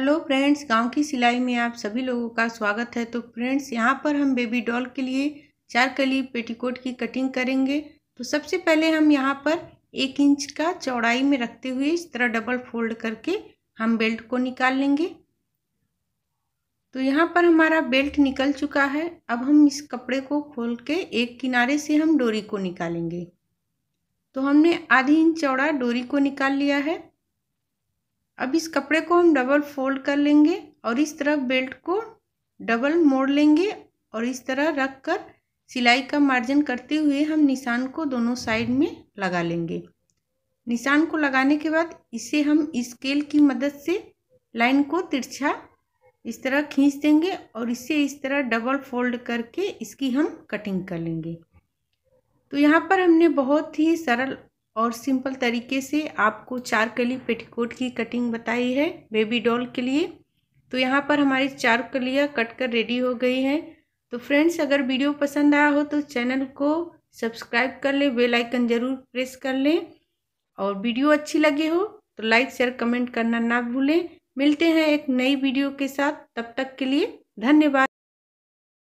hello friends गांव की सिलाई में आप सभी लोगों का स्वागत है तो फ्रेंड्स यहां पर हम बेबी डॉल के लिए चार कली पेटीकोट की कटिंग करेंगे तो सबसे पहले हम यहां पर एक इंच का चौड़ाई में रखते हुए इस तरह डबल फोल्ड करके हम बेल्ट को निकाल लेंगे तो यहां पर हमारा बेल्ट निकल चुका है अब हम इस कपड़े को खोल के एक किनारे से हम डोरी को निकालेंगे तो हमने आधी इंच चौड़ा डोरी को निकाल लिया है अब इस कपड़े को हम डबल फोल्ड कर लेंगे और इस तरह बेल्ट को डबल मोड़ लेंगे और इस तरह रख कर सिलाई का मार्जिन करते हुए हम निशान को दोनों साइड में लगा लेंगे निशान को लगाने के बाद इसे हम स्केल की मदद से लाइन को तिरछा इस तरह खींच देंगे और इसे इस तरह डबल फोल्ड करके इसकी हम कटिंग कर लेंगे तो यहाँ पर हमने बहुत ही सरल और सिंपल तरीके से आपको चार कली पेटीकोट की कटिंग बताई है बेबी डॉल के लिए तो यहाँ पर हमारी चार कलियाँ कट कर रेडी हो गई हैं तो फ्रेंड्स अगर वीडियो पसंद आया हो तो चैनल को सब्सक्राइब कर लें बेल आइकन ज़रूर प्रेस कर लें और वीडियो अच्छी लगी हो तो लाइक शेयर कमेंट करना ना भूलें मिलते हैं एक नई वीडियो के साथ तब तक के लिए धन्यवाद